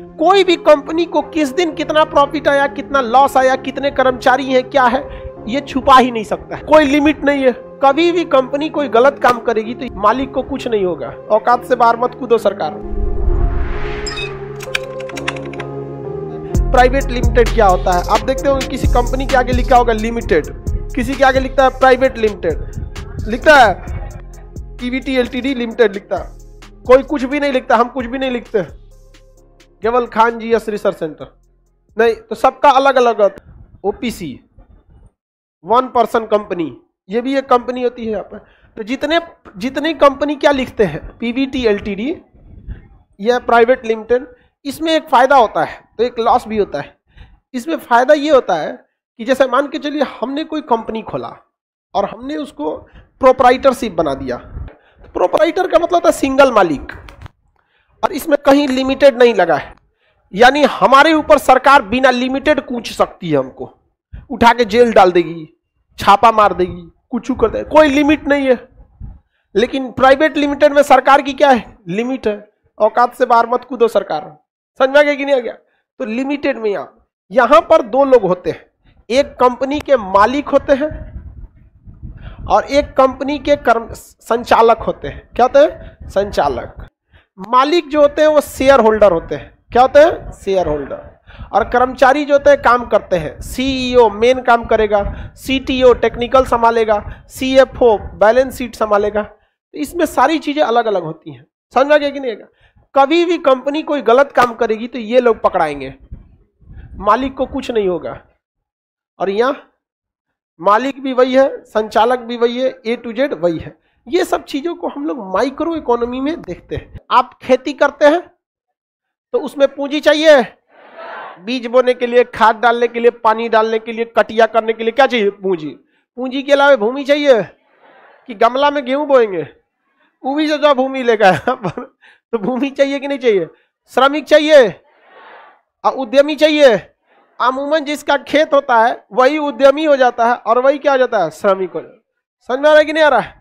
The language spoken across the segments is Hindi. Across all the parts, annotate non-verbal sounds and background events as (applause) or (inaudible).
कोई भी कंपनी को किस दिन कितना प्रॉफिट आया कितना लॉस आया कितने कर्मचारी हैं क्या है ये छुपा ही नहीं सकता है कोई लिमिट नहीं है कभी भी कंपनी कोई गलत काम करेगी तो मालिक को कुछ नहीं होगा औकात से बार मत कूदो सरकार प्राइवेट लिमिटेड क्या होता है आप देखते होंगे किसी कंपनी के आगे लिखा होगा लिमिटेड किसी के आगे लिखता है प्राइवेट लिमिटेड लिखता है टीवीटी एलटीडी लिमिटेड लिखता है कोई कुछ भी नहीं लिखता हम कुछ भी नहीं लिखते केवल Khan G S research centre नहीं तो सबका अलग अलग O P C one person company ये भी एक कंपनी होती है यहाँ पर तो जितने जितनी कंपनी क्या लिखते हैं P V T L T D या प्राइवेट लिमिटेड इसमें एक फ़ायदा होता है तो एक लॉस भी होता है इसमें फ़ायदा ये होता है कि जैसे मान के चलिए हमने कोई कंपनी खोला और हमने उसको प्रोपराइटरशिप बना दिया तो प्रोपराइटर का मतलब था सिंगल मालिक और इसमें कहीं लिमिटेड नहीं लगा है यानी हमारे ऊपर सरकार बिना लिमिटेड कूच सकती है हमको उठा के जेल डाल देगी छापा मार देगी कुछ कर देगी कोई लिमिट नहीं है लेकिन प्राइवेट लिमिटेड में सरकार की क्या है लिमिट है औकात से बाहर मत कूदो सरकार समझ में गया कि नहीं आ गया तो लिमिटेड में यहां यहां पर दो लोग होते हैं एक कंपनी के मालिक होते हैं और एक कंपनी के कर्म संचालक होते हैं क्या होते हैं संचालक मालिक जो होते हैं वो शेयर होल्डर होते हैं क्या होते हैं शेयर होल्डर और कर्मचारी जो होते हैं काम करते हैं सीईओ मेन e काम करेगा सीटीओ टेक्निकल संभालेगा सीएफओ बैलेंस शीट संभालेगा तो इसमें सारी चीज़ें अलग अलग होती हैं समझा गया कि नहीं कभी भी कंपनी कोई गलत काम करेगी तो ये लोग पकड़ाएंगे मालिक को कुछ नहीं होगा और यहाँ मालिक भी वही है संचालक भी वही है ए टू जेड वही है ये सब चीज़ों को हम लोग माइक्रो इकोनॉमी में देखते हैं आप खेती करते हैं तो उसमें पूंजी चाहिए बीज बोने के लिए खाद डालने के लिए पानी डालने के लिए कटिया करने के लिए क्या चाहिए पूंजी पूंजी के अलावा भूमि चाहिए कि गमला में गेहूं बोएंगे वो भी जो भूमि लेगा (laughs) तो भूमि चाहिए कि नहीं चाहिए श्रमिक चाहिए और उद्यमी चाहिए अमूमन जिसका खेत होता है वही उद्यमी हो जाता है और वही क्या हो जाता है श्रमिक हो जाता है समझ में आ रहा है कि नहीं आ रहा है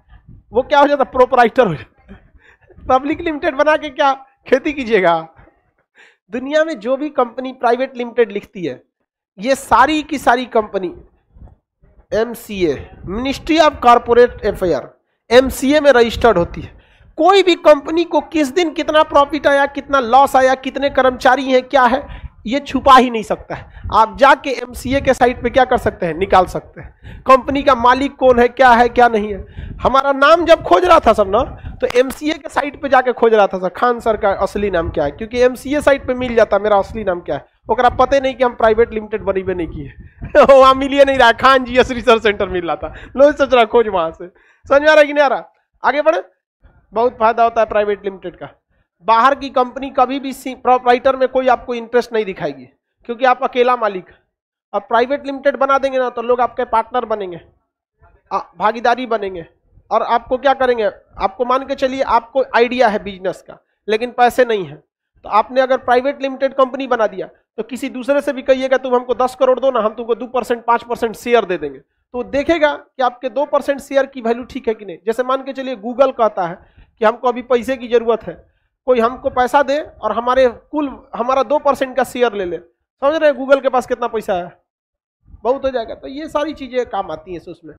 वो क्या हो जाता प्रोपराइटर हो जाता पब्लिक लिमिटेड बना के क्या खेती कीजिएगा दुनिया में जो भी कंपनी प्राइवेट लिमिटेड लिखती है ये सारी की सारी कंपनी एम मिनिस्ट्री ऑफ कॉरपोरेट अफेयर एम में रजिस्टर्ड होती है कोई भी कंपनी को किस दिन कितना प्रॉफिट आया कितना लॉस आया कितने कर्मचारी हैं क्या है ये छुपा ही नहीं सकता है आप जाके ए के साइट पे क्या कर सकते हैं निकाल सकते हैं कंपनी का मालिक कौन है क्या है क्या नहीं है हमारा नाम जब खोज रहा था सब ना तो ए के साइट पे जाके खोज रहा था सर खान सर का असली नाम क्या है क्योंकि ए साइट पे मिल जाता मेरा असली नाम क्या है ओकरा पते नहीं कि हम प्राइवेट लिमिटेड बनीबे नहीं किए (laughs) वहाँ मिलिए नहीं रहा Khan G S research centre मिल रहा था लोग सोच रहा खोज वहाँ से समझ में आ रहा कि नहीं आ रहा आगे बढ़े बहुत फायदा होता है प्राइवेट लिमिटेड का बाहर की कंपनी कभी भी प्रोपराइटर में कोई आपको इंटरेस्ट नहीं दिखाएगी क्योंकि आप अकेला मालिक अब प्राइवेट लिमिटेड बना देंगे ना तो लोग आपके पार्टनर बनेंगे भागीदारी बनेंगे और आपको क्या करेंगे आपको मान के चलिए आपको आइडिया है बिजनेस का लेकिन पैसे नहीं है तो आपने अगर प्राइवेट लिमिटेड कंपनी बना दिया तो किसी दूसरे से भी कहिएगा तुम हमको दस करोड़ दो ना हम तुमको दो परसेंट पाँच परसेंट शेयर दे देंगे तो देखेगा कि आपके दो परसेंट शेयर की वैल्यू ठीक है कि नहीं जैसे मान के चलिए गूगल कहता है कि हमको अभी पैसे की जरूरत है कोई हमको पैसा दे और हमारे कुल हमारा दो परसेंट का शेयर ले ले समझ रहे हैं गूगल के पास कितना पैसा है बहुत हो जाएगा तो ये सारी चीज़ें काम आती हैं उसमें